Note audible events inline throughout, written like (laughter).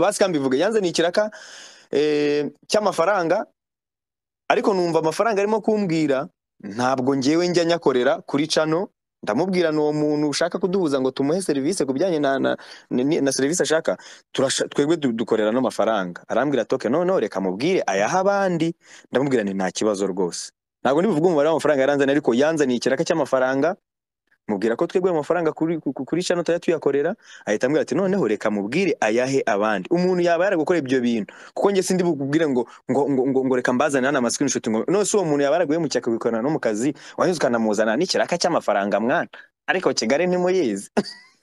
basika yanze ni ikiraka eh, cy'amafaranga ariko numva amafaranga arimo kumbwira ntabwo ngewe njya nyakorera kuri cano ndamubwira ni uwo muntu ushaka kuduhuza ngo tumuhe serivisi ku bijyanye na na na serivisi ashaka twebwe dukorera n'amafaranga arambwira toke noneho reka mubwire ayaha abandi ndamubwira ni nta kibazo rwose ntabwo nibuvuge umubare w'amafaranga yaranzaniye ariko yanzaniye ikiraka cy'amafaranga mubwira ko twebwe amafaranga kuri kuri cano tuya tuyakorera ahita ambwira ati noneho reka mubwire ayahe abandi umuntu yaba yari gukora ibyo bintu kuko njye sindi bukubwire ngo ngo ngo ngo reka mbazane hano amasikrini shoti ngo nose uwo muntu yaba yaraguye mu cyaka bikorana no mu kazi wanyuze ukanamuzana n'ikiraka cy'amafaranga mwana ariko kigali ntimuyizi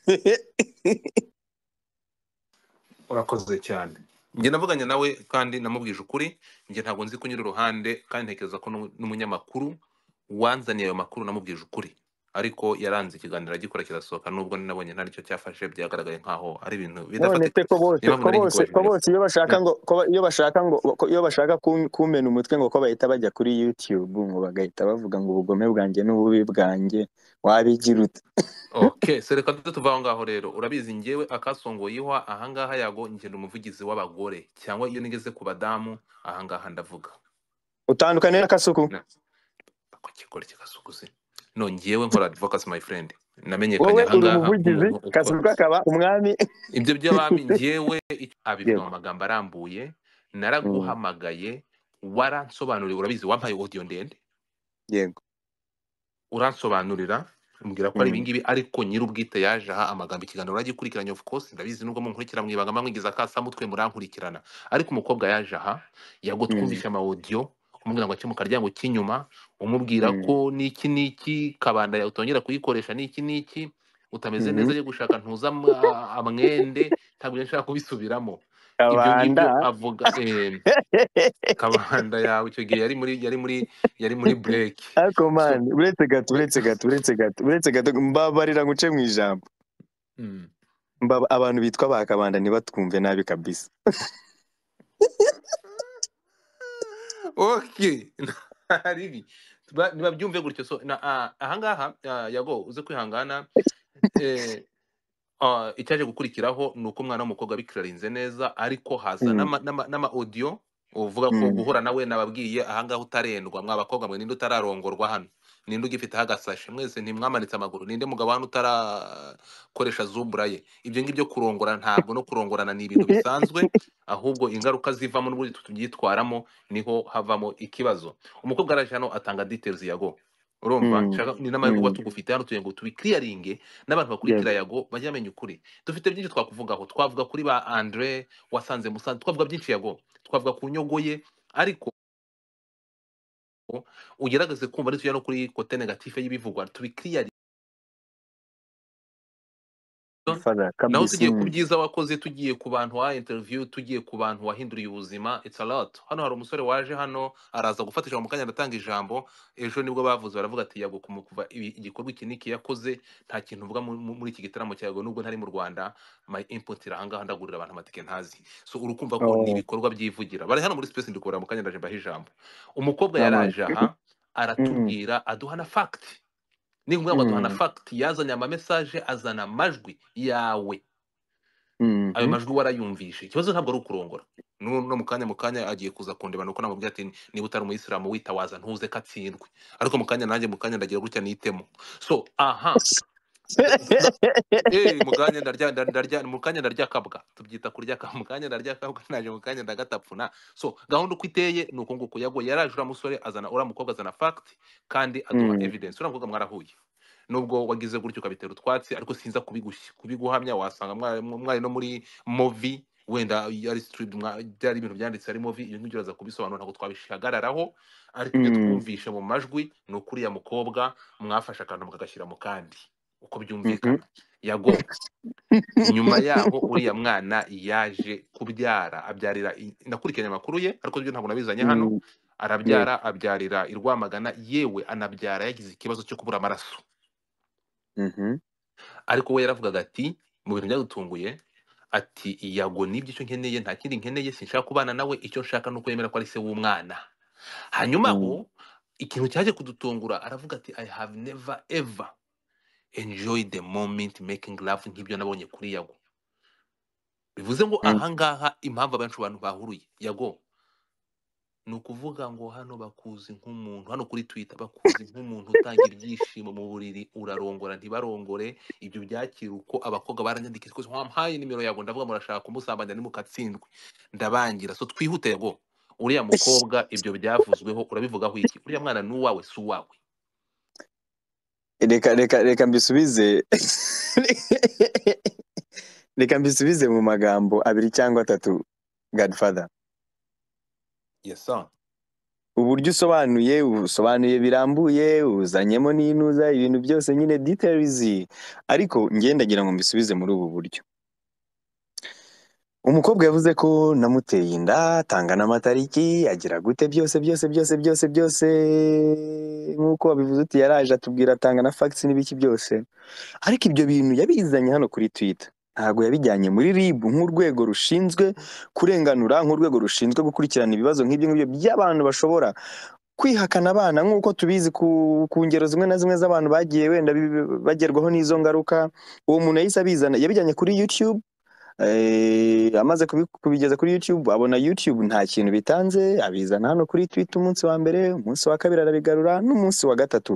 (laughs) urakoze cyane njye navuganye nawe kandi namubwije ukuri njye ntabwo nzi kunyura iruhande kandi ntekereza ko n'umunyamakuru wanzaniye ayo makuru namubwije ukuri ariko yaranze ikiganiro agikora kirasohoka nubwo nabonye ntacyo cyafashe byagaragaye nkaho ari ibintu bidafatika hm. iyo bashaka ngo iyo bashaka kumena umutwe ngo ko bahita bajya kuri yutube ngo bagahita bavuga ngo ubugome bwanjye n'ububi bwanjye wabigira ute (laughs) okay so tuva aho ngaho rero urabizi ngewe akasongoyeho ahangaha yago ngenda umuvugizi w'abagore cyangwa iyo nigeze ku badamu ahangaha ndavuga utandukanye n'akasuku ako kigore kigasukuze nongeyewe nkora advocacy my friend namenyekanye aha ngaha kazi kakaba umwami ibyo by'abami ngewe abivuga mu magambo arambuye naraguhamagaye mm. waransobanuriye urabizi wampaye audio ndende yego uransobanurira mbwira ko ari mm. ibingibi ariko nyir'ubwite yaje aha amagambo ikiganiro uragikurikiranye of course ndabizi nubwo munkurikira mwibanga mwingiza akasa mutwe murankurikirana ariko umukobwa yaje aha yagutwumvise mm. ama audio umubwira ngo akemuka aryango cy'inyuma umubwira mm. ko n'iki n'iki kabanda utongera kuyikoresha n'iki n'iki utameze neza mm-hmm. yo gushaka ntuza amwende ntabwo nshaka kubisubiramo ibyo avuga kabanda yawe icyo gihe yari muri yari muri yari muri bureke ariko mani uretse gato uretse gato uretse gato uretse gato mbabarira nguce mu ijambo mm. abantu bitwa ba kabanda ntibatwumve nabi kabisa (laughs) okay (laughs) nta ntibabyumve gutyo so ah, ahangaha ah, yago uze kwihangana (laughs) eh, ah, icyaje gukurikiraho ni uko umwana w'umukobwa abikirarinze neza ariko haza mm. n'ama audio uvuga ko mm. guhura nawe nababwiye ahangaha utarendwa mwa bakobwa mwe ninde utararongorwa hano ninde ugifiteho agasashi mwese ntimwamanitse amaguru ninde mugabo hano utarakoresha zubura ye ibyo ngibyo kurongora ntabwo no kurongorana ni ibintu bisanzwe (laughs) ahubwo ingaruka zivamo n'uburyo tubyitwaramo niho havamo ikibazo umukobwa araje hano atanga details yago urumva hmm. ni n'amahirwe hmm. tugufite hano tugira ngo tubikiriyaringe n'abantu bakurikira yago bajye bamenya ukuri dufite byinshi twakuvugaho twavuga kuri ba andre wasanze musanze twavuga byinshi yago twavuga ku nyogo ye ariko ugerageze kumva ari no kuri kote negative y'ibivugwa tubikiriyari naho tugiye ku byiza wakoze tugiye ku bantu wa interiviyu tugiye ku bantu wahinduriye ubuzima it's lot hano hari umusore waje hano araza gufata ijambo mu kanya aratanga ijambo ejo nibwo bavuze baravuga ati yago kumukuva igikorwa iki niki yakoze nta kintu uvuga muri iki gitaramo cya nubwo ntari mu rwanda mayi imputi ahangaha ndagurira abantu amatike ntazi so urukumva ko oh. ni ibikorwa byivugira bari hano muri sipesi ndikubura mu kanya ndaje mbaho ijambo umukobwa yaraje aha aratubwira aduha na fagiti n'inkuba baduha na fagiti yazanye amamesaje azana amajwi yawe ayo majwi warayumvishe ikibazo ntabwo ari ukurongora no mu kanya mu kanya agiye kuza kundeba nuko namubwira ati niba utari umuyisilamu witawaza ntuze ko atsindwe ariko mu kanya nanjye mu kanya ndagira gutya nitemo so aha mu kanya ndaryakabwa tubyita kurya mu kanya ndaryakabwa naje mu kanya ndagatapfuna so gahunda uko iteye ni uko nguko yago yaraje uriya musore azana uriya mukobwa azana fakiti kandi aduha hmm. evidensi uriya mukobwa mwarahuye nubwo wagize gutyo ukabitera utwatsi ariko sinza kubiguhamya wasanga mwari no muri movi wenda ari sitiribi byari ibintu byanditse ari movi iyo ngiyo uraza kubisobanura ntabwo twabishagararaho ariko ibyo hmm. twumvishe mu majwi ni ukuriya mukobwa mwafashe akantu mukagashyira mu kandi uko byumvikana mhm. yagomba nyuma yaho uriya mwana yaje kubyara abyarira ndakurikiranye amakuru ye ariko byo ntabwo nabizanye hano mm. arabyara abyarira i rwamagana yewe anabyara yagize ikibazo cyo kubura amaraso mm-hmm. ariko we yaravugaga ati mu bintu byadutunguye ati iyago nibyo icyo nkeneye nta kindi nkeneye sinshaka kubana nawe icyo nshaka ni uko yemera ko ari se w'umwana hanyuma mm. aho ikintu cyaje kudutungura aravuga ati i have never ever enjoy the moment making love nk'ibyo nabonye kuri yago bivuze ngo mm. ahangaha impamvu abenshi abantu bahuruye yago ni ukuvuga ngo hano bakuzi nk'umuntu hano kuri twita bakuzi nk'umuntu utanga ibyishimo mu buriri urarongora ntibarongore ibyo byakira uko abakobwa baranyandikira rwose wampaye nimero yago ndavuga murashaka kumusambanya nimukatsindwe ndabangira so twihute yago uriya mukobwa ibyo byavuzweho urabivugaho iki uriya mwana ni uwawe si uwawe reka reka reka mbisubize reka (laughs) mbisubize mu magambo abiri cyangwa atatu godfather uburyo usobanuye usobanuye birambuye uzanyemo n'inuza ibintu byose nyine details ariko ngenda ngira ngo mbisubize muri ubu buryo umukobwa yavuze ko namuteye inda atanga n'amatariki agira gute byose byose byose byose byose nk'uko wabivuze uti yaraje atubwira atanga na fagisi n'ibiki byose ariko ibyo bintu yabizanye hano kuri twita ntabwo yabijyanye muri rib nk'urwego rushinzwe kurenganura nk'urwego rushinzwe gukurikirana ibibazo nk'ibyo ngibyo by'abantu bashobora kwihakana abana nk'uko tubizi ku ngero zimwe na zimwe z'abantu bagiye wenda bagerwaho n'izo ngaruka uwo muntu yahise abizana yabijyanye kuri yutube Eh, amaze kubigeza kuri yutube abona yutube nta kintu bitanze abizana hano kuri twita umunsi wa mbere umunsi wa kabiri arabigarura n'umunsi wa gatatu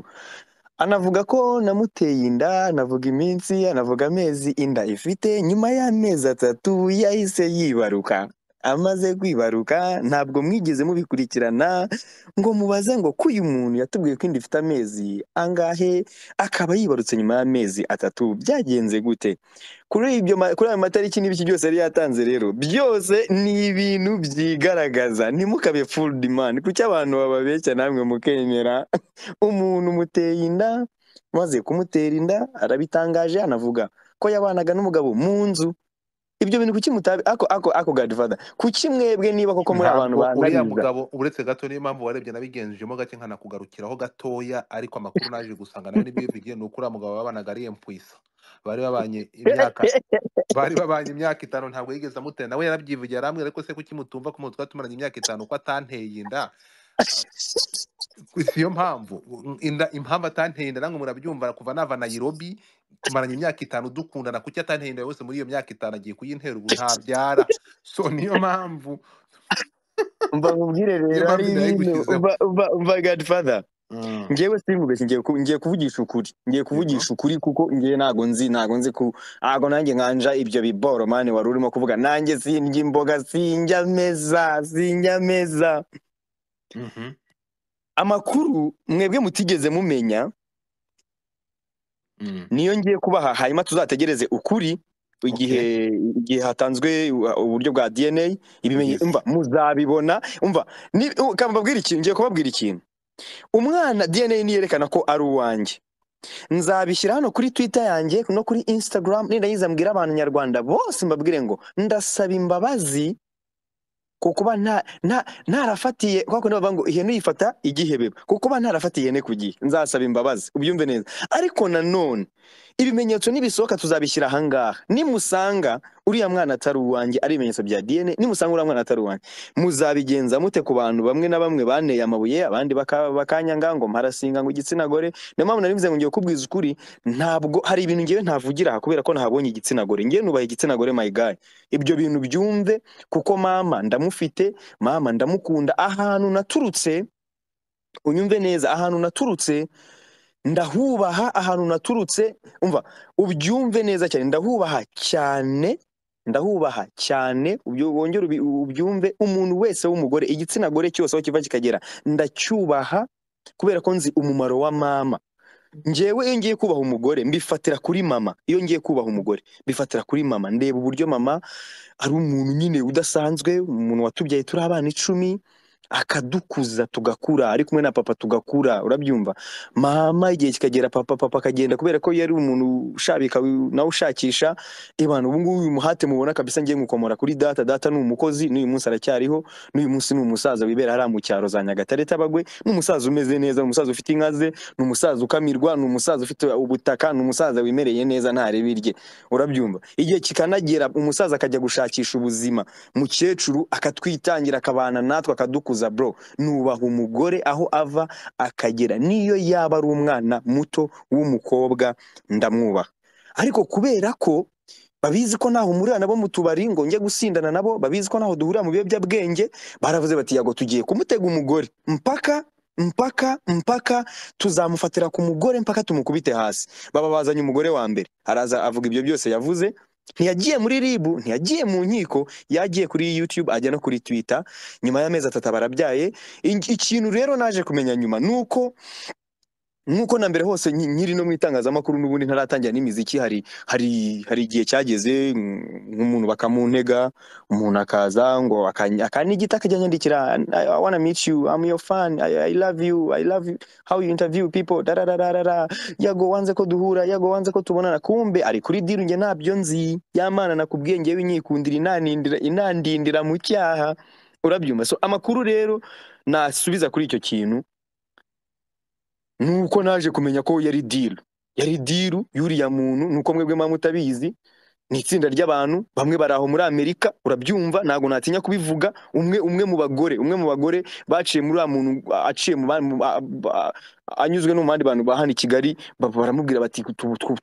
anavuga ko namuteye inda anavuga iminsi anavuga amezi inda ifite nyuma y'amezi atatu yahise yibaruka amaze kwibaruka ntabwo mwigeze mubikurikirana ngo mubaze ngo ko uyu muntu yatubwiye ko inda ifite amezi angahe akaba yibarutse nyuma y'amezi atatu byagenze gute kuri ayo matariki n'ibiki byose yari yatanze rero byose ni ibintu byigaragaza ntimukabe full demand. Kuki abantu bababeshya namwe mukemera umuntu muteye inda maze kumutera inda arabitangaje anavuga ko yabanaga n'umugabo mu nzu ibyo bintu kuki mutabi ako ako ako godfather kuki mwebwe niba koko muri abantu banganiza mugabo uretse gato niyo mpamvu warebye nabigenzujemo gake nkanakugarukiraho gatoya ariko amakuru naje gusanga nawe n'ibivugiye ni ukuriya mugabo wabanaga ari empwisa bari babanye imyaka bari babanye imyaka itanu ntabwo yigeze amutera nawe yarabyivugiye arambwira ariko se kuki mutumva ko twatumaranye imyaka itanu ko atanteye inda si yo mpamvu impamvu atanteye inda namwe murabyumva kuva nava nayirobi kumaranya imyaka itanu dukundana kuki atantenguye yose muri iyo myaka itanu agiye kuyintera ubu ntabyara (laughs) so niyo mpamvu mba mubwire rero ari ibintu mba gadifada mm. ngewe simubeshye ngiye kuvugisha ukuri ngiye kuvugisha ukuri kuko ngiye ntago nzi ntago nzi ku ntago nanjye nkanja ibyo biboro mani wari urimo kuvuga nanjye sindya imboga sinjya meza sinjya meza mm-hmm. amakuru mwebwe mutigeze mumenya Mm. niyo ngiye kubaha hanyuma tuzategereze ukuri igihe igihe hatanzwe uburyo bwa dna ibimenyetso muzabibona umva mbabwira ikintu ngiye kubabwira ikintu umwana dna niyerekana ko ari uwanjye nzabishyira hano kuri twitter yanjye no kuri instagram nindayiza mbwira abantu nyarwanda bose mbabwire ngo ndasaba imbabazi kuba ntarafatiye kuko bavuga ngo ihene uyifata igihebeba kuko kuba narafatiye ihene ku gihe nzasaba imbabazi ubyumve neza ariko nanone ibimenyetso nibisohoka tuzabishyira ahangaha nimusanga uriya mwana atari uwanjye ari ibimenyetso bya diyene nimusanga uriya mwana atari uwanjye muzabigenza mute ku bantu bamwe na bamwe baneye amabuye abandi bakanyanga ngo mparasinga ngo igitsina gore niyo mpamvu nari mvuze ngo ngiye kubwiza ukuri ntabwo hari ibintu ngewe ntavugira aha kubera ko nahabonye igitsina gore ngewe nubaha igitsina gore my ibyo bintu byumve kuko mama ndamufite mama ndamukunda ahantu naturutse unyumve neza ahantu naturutse ndahubaha ahantu naturutse umva ubyumve neza cyane ndahubaha cyane ndahubaha cyane wongera ubyumve umuntu wese w'umugore igitsina gore cyose aho kiva kikagera ndacyubaha kubera ko nzi umumaro wa mama ngewe iyo ngiye kubaha umugore mbifatira kuri mama iyo ngiye kubaha umugore mbifatira kuri mama ndeba uburyo mama ari umuntu nyine udasanzwe umuntu watubyaye turi abana icumi akadukuza tugakura ari kumwe na papa tugakura urabyumva mama igihe kikagera papa papa akagenda kubera ko yari umuntu ushabika nawe ushakisha abantu ubu ngubu uyu muhate mubona kabisa ngiye gukomora kuri data data ni umukozi n'uyu munsi aracyariho n'uyu munsi ni umusaza wibera hariya mu cyaro za nyagatare tabagwe ni umusaza umeze neza ni umusaza ufite inka ze ni umusaza ukamirwa ni umusaza ufite ubutaka ni umusaza wimereye neza ntarebe irye urabyumva igihe kikanagera umusaza akajya gushakisha ubuzima mukecuru akatwitangira akabana natwe akadukuza nifuza bro nubaha umugore aho ava akagera niyo yaba ari umwana muto w'umukobwa ndamwubaha ariko kubera ko babizi ko ntaho umurira nabo mu tubari ngo njye gusindana nabo babizi ko ntaho duhurira mu biyobyabwenge baravuze bati yago tugiye kumutega umugore mpaka mpaka mpaka tuzamufatira ku mugore mpaka tumukubite hasi baba bazanye umugore wa mbere araza avuga ibyo byose yavuze ntiyagiye muri ribu ntiyagiye mu nkiko yagiye kuri yutube ajya no kuri twita nyuma y'amezi atatu barabyaye ikintu rero naje kumenya nyuma ni uko nk'uko na mbere hose nyiri no mu itangazamakuru n'ubundi ntaratangira n'imiziki hari hari hari igihe cyageze nk'umuntu bakamuntega umuntu akaza ngo akanigita akajya nyandikira i wanna meet you I'm your fan I, I love you I love you how you interview people darararara yago wanze ko duhura yago wanze ko tubonana kumbe ari kuri diru njye ntabyo nzi yamana nakubwiye ngewe inyikundira inandindira inandindira mu cyaha urabyumva so amakuru rero nasubiza kuri icyo kintu uko naje kumenya ko yari diru yari diru y'uriya muntu nuko mwebwe mwaba mutabizi ni itsinda ry'abantu bamwe bari aho muri amerika urabyumva ntabwo natinya kubivuga umwe umwe mu bagore umwe mu bagore baciye muri uriya muntu aciye anyuzwe n'umuhanda abantu ba i Kigali baramubwira bati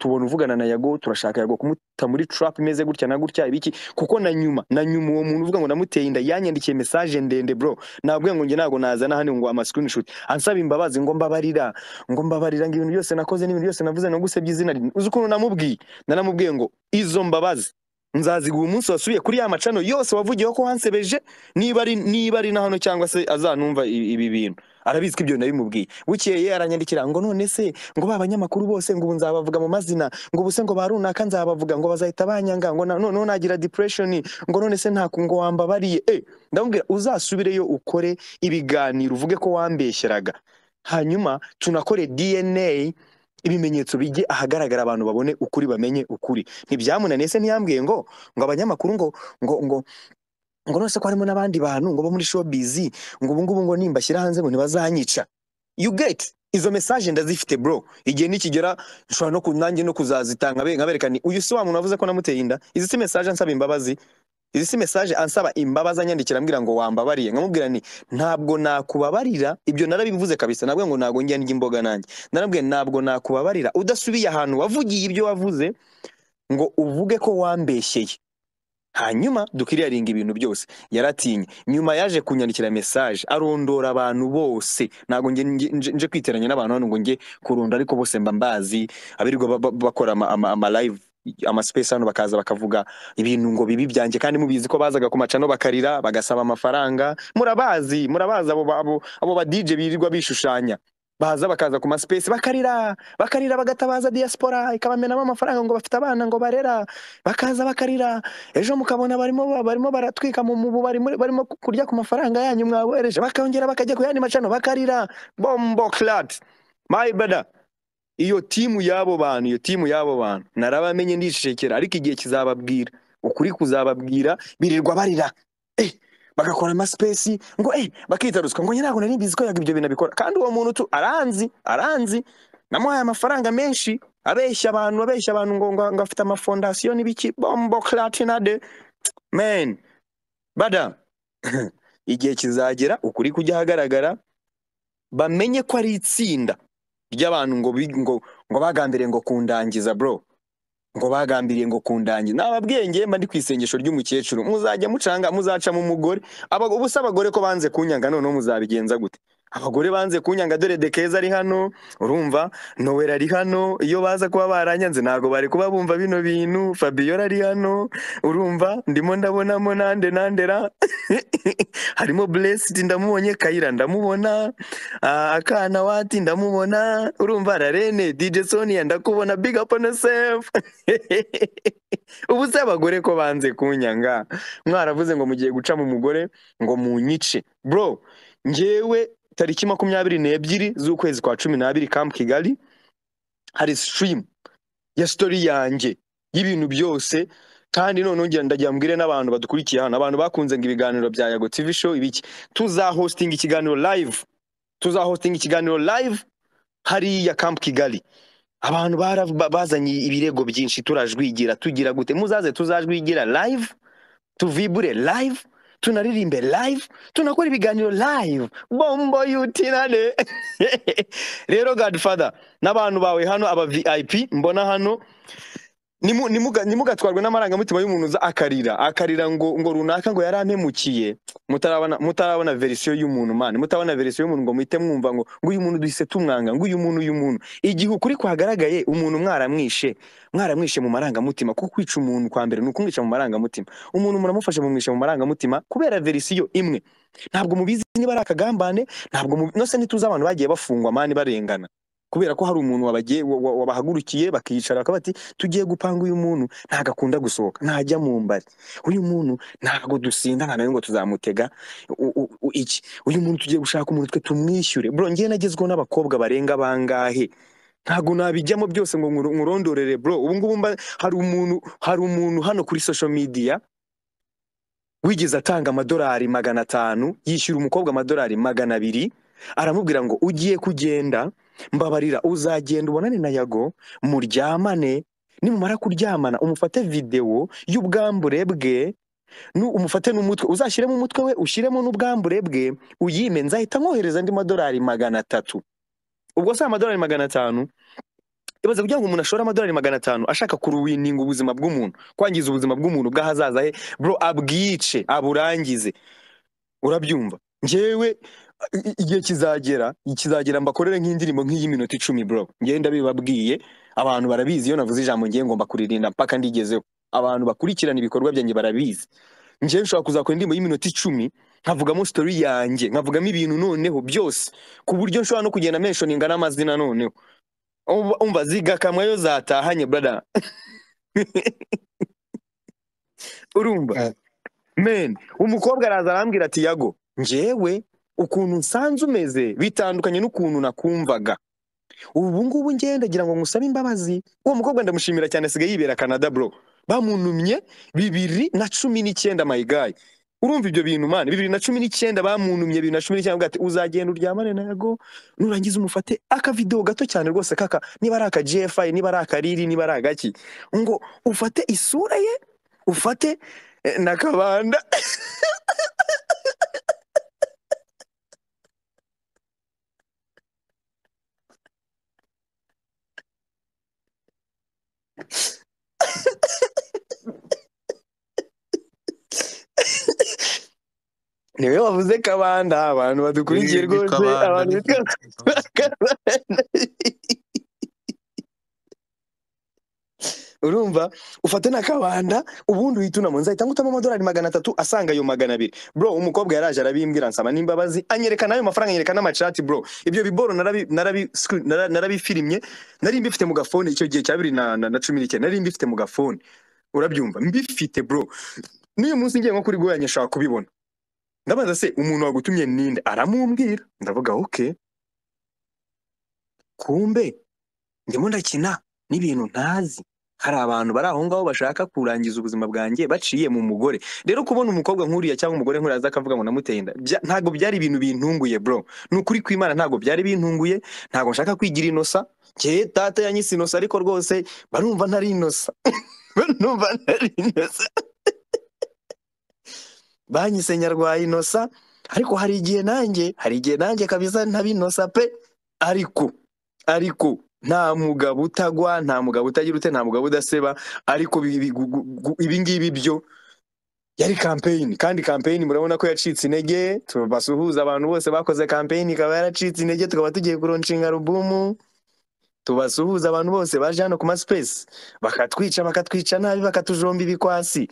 tubona uvugana na Yago turashaka Yago kumuta muri trap imeze gutya na gutya ibiki kuko na nyuma na nyuma uwo muntu uvuga ngo namuteye inda yanyandikiye mesaje ndende bro nabwiye ngo nge nago naza na hano ngo ama screenshot ansaba imbabazi ngo mbabarira ngo mbabarira ngo ibintu byose nakoze n'ibintu byose navuze no gusebya izina rye uzi ukuntu namubwiye nanamubwiye ngo izo mbabazi nzaziguha umunsi wasubiye kuri ya macano yose wavugiyeho ko wansebeje niba ari niba ari na hano cyangwa se azanumva ibi bintu arabizi ko ibyo nabimubwiye bukeye aranyandikira ngo none se ngo ba banyamakuru bose ngo ubu nzabavuga mu mazina ngo ubuse ngo ba runaka nzabavuga ngo bazahita banyanga ngo noneho nagira depression ngo none se nta ngo wambabariye eh ndamubwira uzasubireyo ukore ibiganiro uvuge ko wambeshyeraga hanyuma tunakore DNA ibimenyetso bijye ahagaragara abantu babone ukuri bamenye ukuri ntibyamunaniye se ntiyambwiye ngo ngo abanyamakuru ngo ngo ngo ngo nonese ko harimo n'abandi bantu ngo bo muri showbiz ngo ubu ngo nimbashyira hanze ngo ntibazanyica you get izo mesaje ndazifite bro igihe nikigera nshobora no nanjye no kuzazitanga nkabereka ni uyu si wa muntu wavuze ko namuteye inda izi si mesaje ansaba imbabazi izi si mesaje ansaba imbabazi anyandikira ambwira ngo wambabariye nkamubwira ni ntabwo nakubabarira ibyo narabivuze kabisa nabwo ngo ntabwo njya imboga nanjye narabwiye ntabwo nakubabarira udasubiye ahantu wavugiye ibyo wavuze ngo uvuge ko wambeshyeye hanyuma dukiriyaringa ibintu byose yaratinye nyuma yaje kunyandikira mesaje arondora abantu bose ntabwo nje kwiteranya n'abantu hano ngo nge kurunda ariko bose mba mbazi abirirwa bakora amalive amasipesi hano bakaza bakavuga ibintu ngo bibi byanjye kandi mubizi ko bazaga ku macano bakarira bagasaba amafaranga murabazi murabazi abo abo abo badije birirwa bishushanya baza bakaza ku masipesi bakarira bakarira bagatabaza diaspora ikabamenamo amafaranga ngo bafite abana ngo barera bakaza bakarira ejo mukabona barimo barimo baratwika mu bubari barimo kurya ku mafaranga yanyu mwabohereje bakongera bakajya ku yandi macano bakarira bombo clad my brother iyo timu y'abo bantu iyo timu y'abo bantu narabamenye ndishekera ariko igihe kizababwira ukuri kuzababwira birirwa barira bagakora amasipesi ngo eh bakita ruswa ngo ntabwo nari mbizi ko ibyo bintu abikora kandi uwo muntu tu aranzi aranzi namuhaye amafaranga menshi abeshya abantu abeshya abantu ngo ngo afite amafondasiyo n'ibiki bombo clatinade men bada (laughs) igihe kizagera ukuri kujya ahagaragara bamenye ko ari itsinda ry'abantu ngo ngo ngo bagambire ngo kundangiza bro ngo bagambiriye ngo kundange nababwenge mba ndi ku isengesho ry'umukecuru muzajya mucanga muzacamo umugore ubu se abagore ko banze kunyanga noneho muzabigenza gute abagore banze kunyanga dore de keza ari hano urumva nowera ari hano iyo baza kuba baranyanze ntabwo bari kuba bumva bino bintu fabiyola ari hano urumva ndimo ndabonamo nande nandera (laughs) harimo buresidi ndamubonye kayira ndamubona ah, akana wati ndamubona urumva rarene dj sonia ndakubona big up on yourself (laughs) ubu si abagore ko banze kunyanga mwaravuze ngo mugiye guca mu mugore ngo munyice bro njyewe tariki makumyabiri n'ebyiri z'ukwezi kwa cumi n'abiri kampu kigali hari sitirimu ya sitori yanjye y'ibintu byose kandi noneho ndagira mbwire n'abantu badukurikiye hano abantu bakunze ngo ibiganiro bya yago TV show ibiki tuzahostinga ikiganiro live tuzahostinga ikiganiro live hariya kampu kigali abantu bazanye ibirego byinshi turajwigira tugira gute muzaze tuzajwigira live tuvibure live tunaririmbe live tunakora ibiganiro live bombo yutirane (laughs) rero godfather n'abantu bawe hano aba vip mbona hano ntimugatwarwe n'amarangamutima y'umuntu akarira akarira ngo ngo runaka ngo yarampemukiye mutarabona verisiyo y'umuntu mani mutabona verisiyo y'umuntu ngo muhite mwumva ngo ngo uyu muntu duhise tumwanga ngo uyu muntu uyu muntu igihe ukuri kwagaragaye umuntu mwaramwishe mwaramwishe mu marangamutima kuko kwica umuntu kwa mbere ni ukumwica mu marangamutima umuntu muramufasha mumwishe mu marangamutima kubera verisiyo imwe ntabwo mubizi niba ari akagambane ntabwo no se ntituzi abantu bagiye bafungwa mani barengana kubera ko hari umuntu wabahagurukiye bakicara bakaba bati tugiye gupanga uyu muntu ntabwo akunda gusohoka ntajya mu mbari uyu muntu ntabwo dusinda nka ngo tuzamutega iki uyu muntu tugiye gushaka umuntu twe tumwishyure ngewe nagezweho n'abakobwa barenga bangahe ntabwo nabijyamo byose ngo nkurondorere bro ubu ngubu hari umuntu hari umuntu hano kuri social media wigeze atanga amadolari magana atanu yishyura umukobwa amadolari magana abiri aramubwira ngo ugiye kugenda mbabarira uzagenda ubonane na yago muryamane nimumara kuryamana umufate videwo y'ubwambure bwe umufate n'umutwe uzashyiremo umutwe we ushyiremo n'ubwambure bwe uyime nzahita nkohereza andi madolari magana atatu ubwo se amadorari magana atanu ibaze kugira ngo umuntu ashore amadolari magana atanu ashaka kuruwininga ubuzima bw'umuntu kwangiza ubuzima bw'umuntu bw'ahazaza he bro abwice aburangize urabyumva njyewe igihe kizagera kizagera mbakorere nk'indirimbo nk'iy'iminota icumi bro ngenda bibabwiye abantu barabizi iyo navuze ijambo ngiye ngomba kuririnda mpaka ndigezeho abantu bakurikirana ibikorwa byanjye barabizi ngewe nshobora kuzakora indirimbo y'iminota icumi nkavugamo sitori yanjye nkavugamo ibintu noneho byose ku buryo nshobora no kugenda menshoninga n'amazina noneho umva zigakamwa yo zatahanye brada (laughs) urumva eh. men umukobwa araza arambwira ati yago njyewe ukuntu nsanze umeze bitandukanye n'ukuntu nakumvaga ubu ngubu ngira ngo ngusabe imbabazi uwo mukobwa ndamushimira cyane asigaye yibera canada bro bamunumye bibiri na cumi n'icyenda mayigayi urumva ibyo bintu mani bibiri na cumi n'icyenda bamunumye bibiri na cumi n'icyenda ati uzagenda uryamane na yago nurangiza umufate akavidewo gato cyane rwose kaka niba ari aka gfi niba ari akariri niba ari agaki ngo ufate isura ye ufate eh, na kabanda (laughs) niwe wavuze kabanda ah, abantu badukurikiye rwose abantu bitwa urumva ufate na kabanda ubundi uhita unamuza ahita ngutamo amadolari magana atatu asanga ayo magana abiri bro umukobwa yaraje arabimbwira nsaba n'imbabazi anyereka n'ayo mafaranga anyereka n'amacati bro ibyo biboro narabifirimye nari mbifite mu gafone icyo gihe cya bibiri na cumi n'icyenda nari mbifite mu gafone urabyumva mbifite bro n'uyu munsi ngiye nko kuri goya nyashaka kubibona ndabanza se umuntu wagutumye ninde aramumbwira ndavuga oke kumbe ndimo ndakina n'ibintu ntazi hari abantu bari aho ngaho bashaka kurangiza ubuzima bwanjye baciye mu mugore rero kubona umukobwa nk'uriya cyangwa umugore nk'uriya aza akavuga ngo namuteye ntabwo byari ibintu bintunguye bro ni ukuri kw'imana ntabwo byari bintunguye ntabwo nshaka kwigira inosa njyewe tata yanyise inosa ariko rwose barumva ntari inosa (laughs) barumva ntari inosa banyise nyarwa inosa ariko hari igihe nanjye hari igihe nanjye kabisa ntabinosa pe ariko ariko nta mugabo utagwa nta mugabo utagira ute nta mugabo udaseba ariko ibingibi byo yari kampeyini kandi kampeyini murabona ko yacitse intege basuhuza abantu bose bakoze kampeyini ikaba yaracitse intege tukaba tugiye kuronshinga rubumu. tubasuhuza abantu bose baje hano ku masipesi bakatwica bakatwica nabi bakatujomba ibikwasi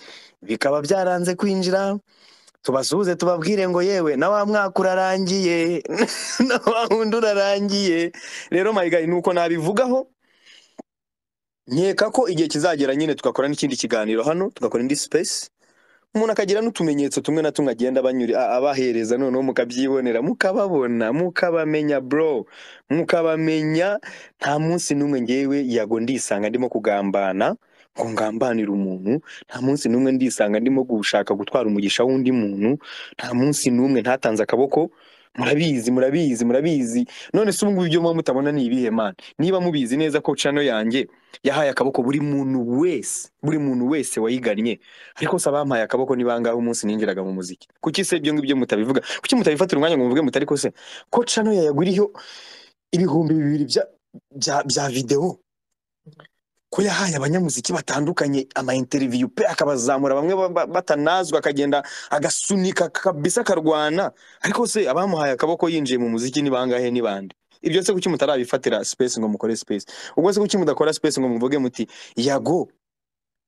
bikaba byaranze kwinjira tubasuhuze tubabwire ngo yewe na wa mwaka urarangiye (laughs) na wa wundi urarangiye rero mayigayi ni uko nabivugaho nkeka ko igihe kizagera nyine tugakora n'ikindi kiganiro hano tugakora indi sipesi umuntu akagira n'utumenyetso tumwe na tumwe agenda abahereza noneho mukabyibonera mukababona mukabamenya bro mukabamenya nta munsi n'umwe ngewe yago ndisanga ndimo kugambana ngo ngambanire umuntu nta munsi n'umwe ndisanga ndimo gushaka gutwara umugisha w'undi muntu nta munsi n'umwe ntatanze akaboko murabizi murabizi murabizi none se ubungubu ibyo muba mutabona ni ibihe mani niba mubizi neza ko cano yanjye yahaye akaboko buri muntu wese buri muntu wese wayigannye ariko se abampaye akaboko ni bangahe umunsi ninjiraga mu muziki kuki se ibyo ngibyo mutabivuga kuki mutabifatira umwanya ngo muvuge mutari kose? ko cano yayaguriyeho ibihumbi bibiri bya videwo ko yahaye abanyamuziki batandukanye ama interview pe akabazamura bamwe batanazwa akagenda agasunika kabisa akarwana ariko se abamuhaye akaboko yinjiye mu muziki ni bangahe ni bande ibyo se kuki mutarabifatira space ngo mukore space ubwo se kuki mudakora space ngo muvuge muti yago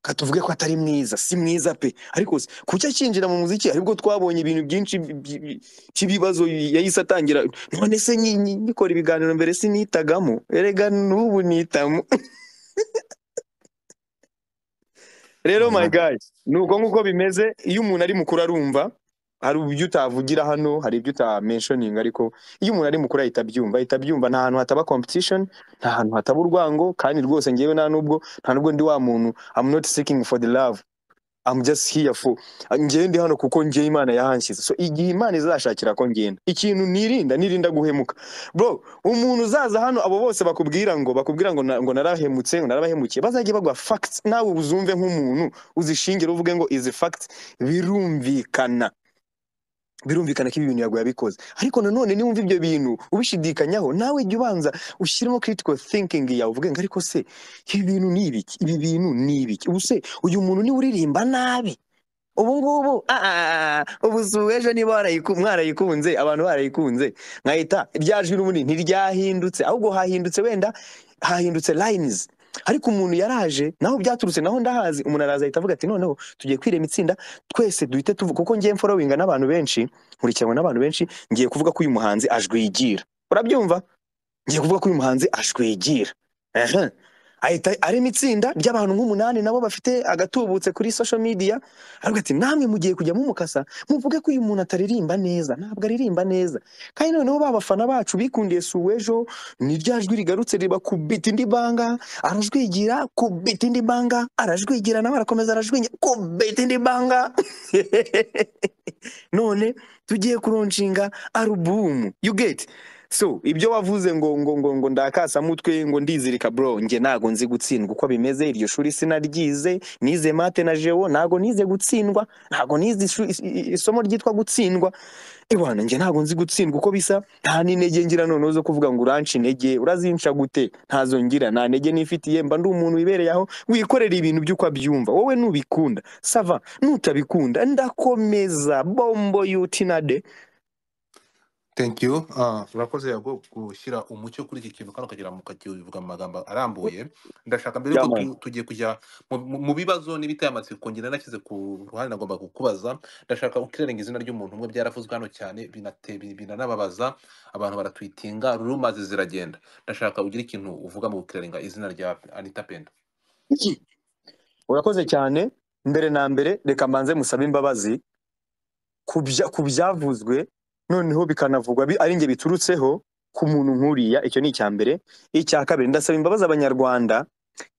katuvuge ko atari mwiza si mwiza pe ariko se kuki akinjira mu muziki aribwo twabonye ibintu byinshi by'ibibazo yahise atangira none se nyikora ibiganiro mbere sinitagamo erega n'ubu nitamo (laughs) rero my guy ni uko nguko bimeze iyo umuntu ari mukuru arumva hari ibyo utavugira hano hari ibyo utamenshoninga ariko iyo umuntu ari mukuru ahita abyumva ahita abyumva nta hantu hataba competition nta hantu hataba urwango kandi rwose ngewe nta nubwo nta nubwo ndi wa muntu I'm not seeking for the love I'm just here for uh, ngewe ndi hano kuko ngewe imana yahanshyize so igihe imana izashakira ko ngenda ikintu nirinda nirinda guhemuka bro umuntu uzaza hano abo bose bakubwira ngo bakubwira ngo ngo narahemutse ngo narabahemukiye bazajye bagwa facts nawe uzumve nk'umuntu uzishingire uvuge ngo izi facts birumvikana birumvikana ko ibi bintu yaguye abikoze ariko nanone niba wumva ibyo bintu ubishidikanyaho nawe jya ubanza ushyiremo critical thinking yawe uvuge ngo ariko se ibi bintu ni ibiki ibi bintu ni ibiki ubu se uyu muntu niwe uririmba nabi ubu ngubu ubu ejo niba mwarayikunze abantu barayikunze nkahita ryaje jwi n'ubundi ntiryahindutse ahubwo hahindutse wenda hahindutse lines. ariko umuntu yaraje naho byaturutse naho ndahazi umuntu araza ahita avuga ati noneho tugiye kwirema itsinda twese duhite tuvuga kuko ngiye mforowinga n'abantu benshi nkurikiranwa n'abantu benshi ngiye kuvuga ko uyu muhanzi ajwigira urabyumva ngiye kuvuga ko uyu muhanzi ajwigira ahita arema itsinda ry'abantu nk'umunani nabo bafite agatubutse kuri social media aravuga ati namwe mugiye kujya mumukasa muvuge ko uyu muntu ataririmba neza ntabwo aririmba neza kandi noneho ba bafana bacu bikundiye suwejo ni rya jwi rigarutse riba ku biti indi banga arajwigira ku biti indi banga arajwigira nawe arakomeza arajwigira ku biti indi banga (laughs) none tugiye kuronshinga alubumu you get so ibyo wavuze ngo ngo ngo ngo ndakasa ndakasamutwe ngo ndizirika bro njye ntago nzi gutsindwa uko bimeze iryo shuri sinaryize nize mate na jewo ntago nize gutsindwa ntago nize isomo ryitwa gutsindwa ibana njye ntago nzi gutsindwa uko bisa nta n'intege ngira none zo kuvuga ngo uranci intege urazinsha gute ntazo ngira nta ntege nifitiye mba ndi umuntu wibereye aho wikorera ibintu by'uko abyumva wowe nubikunda sava nutabikunda ndakomeza bombo yutinade thank you ah. urakoze yago gushyira umucyo kuri iki kintu kandi ukagira ukakivuga mu magambo arambuye ndashaka mbere yuko tugiye kujya mu bibazo n'ibiteye amatsiko ngenda nashyize ku ruhande nagomba kukubaza ndashaka ukirenga izina ry'umuntu umwe byaravuzwe hano cyane binate- binanababaza abantu baratwitinga rumaze ziragenda ndashaka ugira ikintu uvuga mu gukirenga izina rya anita pendo urakoze cyane mbere na mbere reka mbanze musabe imbabazi ku ku byavuzwe noneho bikanavugwa ari njye biturutseho ku muntu nkuriya icyo ni icya mbere icya kabiri ndasaba imbabazi abanyarwanda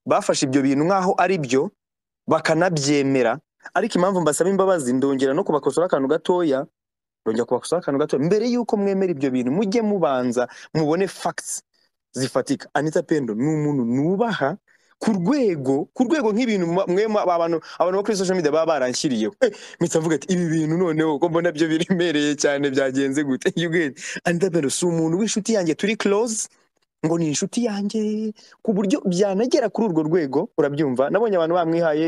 bafashe ibyo bintu nk'aho ari byo bakanabyemera ariko impamvu mbasaba imbabazi ndongera no kubakosora akantu gatoya ndongera kubakosora akantu gatoya mbere y'uko mwemera ibyo bintu mujye mubanza mubone facts zifatika anita pendo ni umuntu nubaha ku rwego ku rwego nk'ibintu mwema abantu abantu bo kuri social media baba baranshyiriyeho eh, mpita mvuga ati ibi bintu noneho ko mbona byo biremereye cyane byagenze gute (laughs) andabero si umuntu w'inshuti yanjye turi close ngo ni inshuti yanjye ku buryo byanagera kuri urwo rwego urabyumva nabonye abantu bamwihaye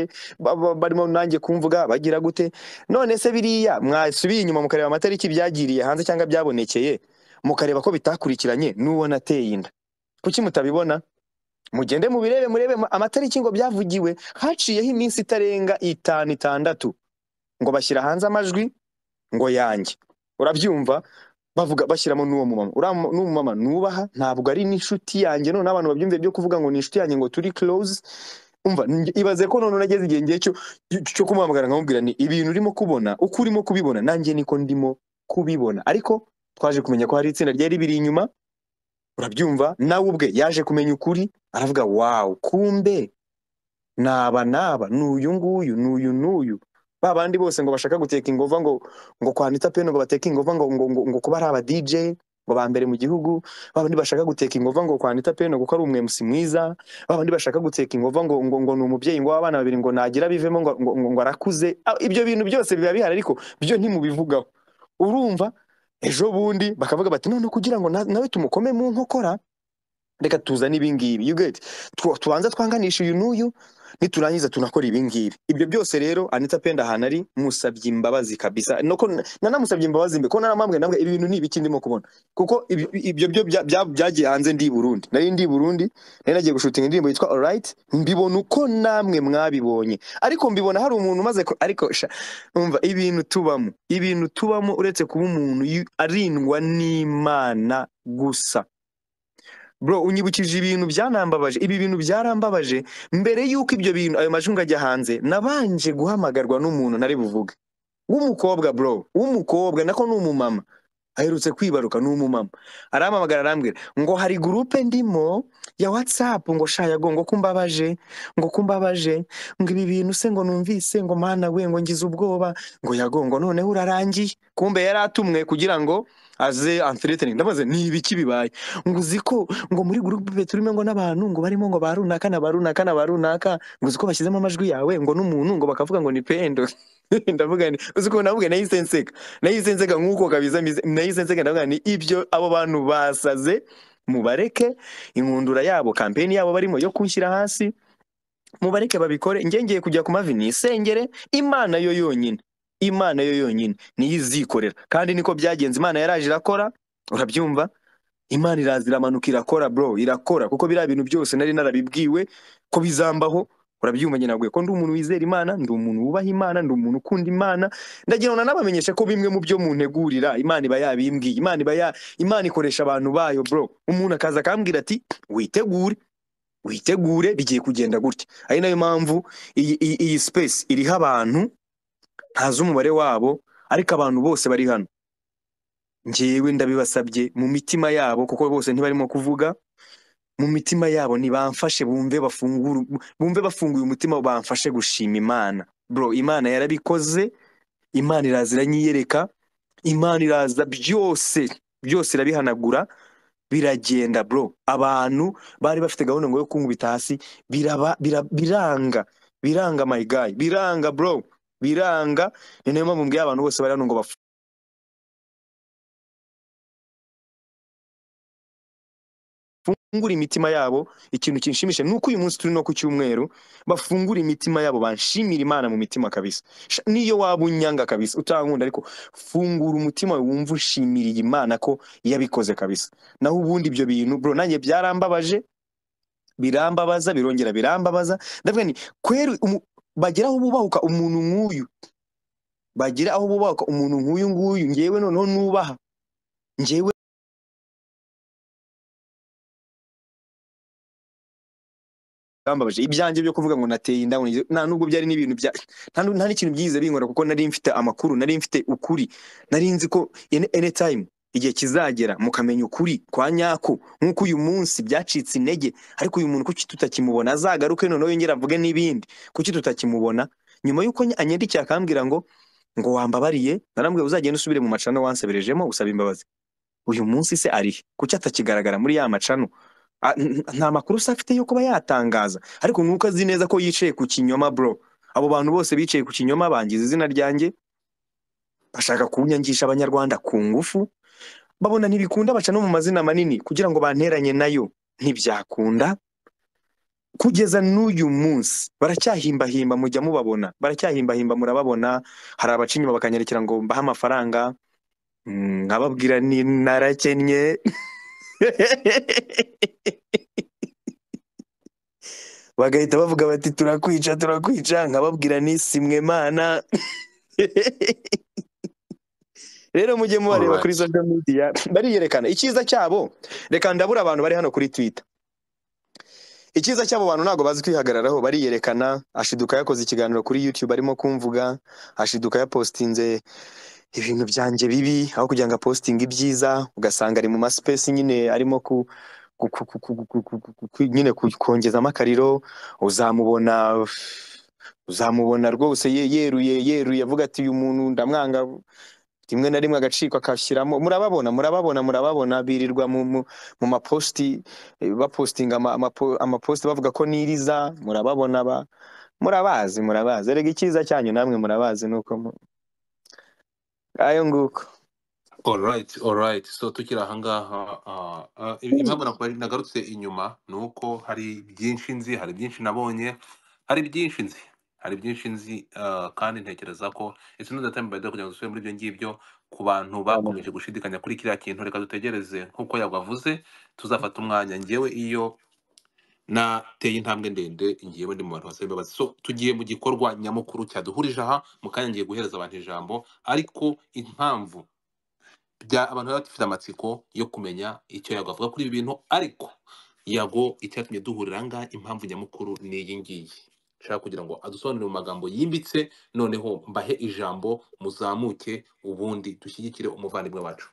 barimo nanjye kumvuga bagira gute none se biriya mwasubiye inyuma mukareba amatariki byagiriye hanze cyangwa byabonekeye mukareba ko bitakurikiranye n'uwo nateye inda kuki mutabibona mugende mubirebe murebe amatariki ngo byavugiwe haciyeho iminsi itarenga itanu itandatu ngo bashyira hanze amajwi ngo yanjye urabyumva bavuga bashyiramo n'uwo mumama n'uwo mumama nubaha ntabwo ari n'inshuti yanjye none abantu babyumve byo kuvuga ngo ni inshuti yanjye ngo turi close umva ibaze ko none nageze igihe ngiye cyo kumuhamagara nkamubwira ni ibintu urimo kubona uko urimo kubibona nanjye niko ndimo kubibona ariko twaje kumenya ko hari itsinda ryari biri inyuma urabyumva nawe ubwe yaje kumenya ukuri aravuga wawu kumbe naba naba n'uyu nguyu n'uyu n'uyu ba bandi bose ngo bashaka guteka ingova ngo ngo kwanita peni ngo bateke ingova ngo ngo ngo kuba ari aba DJ ngo ba mbere mu gihugu babandi bashaka guteka ingova ngo kwanita peno kuko ari umwemusi mwiza babandi bashaka guteka ingova ngo ngo ngo ni umubyeyi ngo abana babiri ngo nagira bivemo ngo ngo ngo arakuze ah, ibyo bintu byose biba bihari ariko byo ntimubivugaho urumva ejo bundi bakavuga bati none kugira ngo nawe tumukome mu nkokora reka tuzane ibingibi yugeti tubanza twanganisha uyu n'uyu niturangiza tunakora ibingibi ibyo byose rero anita penda ahantu ari musabye imbabazi kabisa noko nanamusabye imbabazi mbe ko naramambwe namwe ibi bintu ni ibiki ndimo kubona kuko ibyo byo byagiye hanze ndi Burundi nari ndi Burundi nari nagiye gushutinga indirimbo yitwa alright mbibona uko namwe mwabibonye ariko mbibona hari umuntu umaze ariko umva ibintu tubamo ibintu tubamo uretse kuba umuntu arindwa n'Imana gusa bro unyibukije ibintu byanambabaje ibi bintu byarambabaje mbere y'uko ibyo bintu ayo majwi ajya hanze nabanje guhamagarwa n'umuntu nari buvuge w'umukobwa bro w'umukobwa nako ni umumama aherutse kwibaruka ni umumama arampamagara arambwira ngo hari gurupe ndimo ya watsapu ngo shayago ngo kumbabaje ngo kumbabaje ngo ibi bintu se ngo numvise ngo mana ngo ngize ubwoba ngo yagongo noneho urarangiye kumbe yari atumwe kugira ngo aze amfiretering ndabaze ni ibiki bibaye ngo uzi ko ngo muri gurupe turimo ngo n'abantu ngo barimo ngo ba runaka na ba runaka na ba runaka ngo uzi ko bashyizemo amajwi yawe ngo n'umuntu ngo bakavuga ngo ni pendo (laughs) ndavuga ni uzi ko navuga nahise nseka nahise nseka nk'uko kabiza nahise nseka ndavuga ni ibyo abo bantu basaze mubareke inkundura yabo kampeni yabo barimo yo kunshyira hasi mubareke babikore njye ngiye kujya ku mavi isengere imana yo yonyine imana yo yonyine niyo izikorera kandi niko byagenze imana yaraje irakora urabyumva imana iraza iramanuka irakora bro irakora kuko biriya bintu byose nari narabibwiwe ko bizambaho urabyumva nyine nabwiye ko ndi umuntu wizera imana ndi umuntu wubaha imana ndi umuntu ukunda imana ndagira ngo nanabamenyeshe ko bimwe mu byo mu ntegurira imana iba yabimbwiye imana iba ya imana ikoresha abantu bayo bro umuntu akaza akambwira ati witegure witegure bigiye kugenda gutya ari nayo mpamvu iyi space iriho abantu ntazi umubare wabo ariko abantu bose bari hano ngewe ndabibasabye mu mitima yabo kuko bose ntibarimo kuvuga mu mitima yabo ntibamfashe bumve bumve bafunguye umutima bamfashe gushima imana bro imana yarabikoze imana iraza iranyiyereka imana iraza byose byose irabihanagura biragenda bro abantu bari bafite gahunda ngo yo kubita biraba biranga biranga my guy biranga bro biranga ni nayo mpamvu mbwira abantu bose bari hano ngo bafu bafungure imitima yabo ikintu kinshimisha ni uko uyu munsi turi no ku cyumweru bafungura imitima yabo banshimira imana mu mitima kabisa niyo waba unyanga kabisa utankunda ariko fungura umutima wumva ushimiriye imana ko yabikoze kabisa naho ubundi ibyo bintu bro nanjye byarambabaje birambabaza birongera birambabaza ndavuga ni kweri bagera aho bubahuka umuntu nk'uyu bagera aho bubahuka umuntu nk'uyu nguyu ngewe noneho nubaha ngewe bambabaje ibyanjye byo kuvuga ngo nateye inda nta nubwo byari n'ibintu bya nta n'ikintu byiza binkora kuko nari mfite amakuru nari mfite ukuri nari nzi ko any igihe kizagera mukamenya ukuri kwa nyako nk'uko uyu munsi byacitse intege ariko uyu muntu kuki tutakimubona azagaruke noneho yongera avuge n'ibindi kuki tutakimubona nyuma y'uko anyandikiye akambwira ngo ngo wambabariye narambwiye uzagenda usubire mu macano wanseberejemo usaba imbabazi uyu munsi se ari kuki atakigaragara muri ya macano nta makuru se afite yo kuba yatangaza ariko nk'uko azi neza ko yicaye ku kinyoma bro abo bantu bose bicaye ku kinyoma bangiza izina ryanjye bashaka kunyangisha abanyarwanda ku ngufu babona ntibikunda baca no mu mazina manini kugira ngo banteranye nayo ntibyakunda kugeza n'uyu munsi baracyahimbahimba mujya mubabona baracyahimbahimba murababona hari abaca inyuma bakanyerekera ngo mbahe amafaranga mm, nkababwira ni narakennye (laughs) bagahita bavuga bati turakwica turakwica nkababwira ni simwe mana (laughs) rero mujye mubareba kuri social media bariyerekana icyiza cyabo reka ndabura abantu bari hano kuri twitter icyiza cy'abo bantu ntabwo bazi kwihagararaho bariyerekana ashiduka yakoze ikiganiro kuri youtube arimo kumvuga ashiduka yapostinze ibintu byanjye bibi aho kugira ngo apostinge ibyiza ugasanga ari mu masipesi nyine arimo ku nyine kongezamo akariro uzamubona uzamubona rwose yeruye yeruye avuga ati uyu muntu ndamwanga rimwe na rimwe agaciko akashyiramo murababona murababona murababona birirwa mu maposti eh, bapostinga amaposti bavuga ko niriza murababona ba murabazi murabazi erega icyiza cyanyu namwe murabazi nuko ayo nguko alright alright so tukiri ahangaha ah, ah, impamvu nagarutse inyuma ni uko hari byinshi nzi hari byinshi nabonye hari byinshi nzi hari byinshi nzi eh, kandi ntekereza ko ese none time kugira ngo dusubire muri ibyo ngibyo ku bantu bakomeje gushidikanya kuri kiriya kintu reka dutegereze nk'uko yabavuze tuzafata umwanya ngewe iyo nateye intambwe ndende ngewe ndi mu bantu basaba imbabazi so tugiye mu gikorwa nyamukuru cyaduhurije aha mu kanya ngiye guhereza abantu ijambo ariko impamvu abantu baba bafite amatsiko yo kumenya icyo yago kuri ibi bintu ariko yago icyatumye duhurira aha ngaha impamvu nyamukuru ni iyi ngiyi nshaka kugira ngo adusobanurire mu magambo yimbitse noneho mbahe ijambo muzamuke ubundi dushyigikire umuvandimwe wacu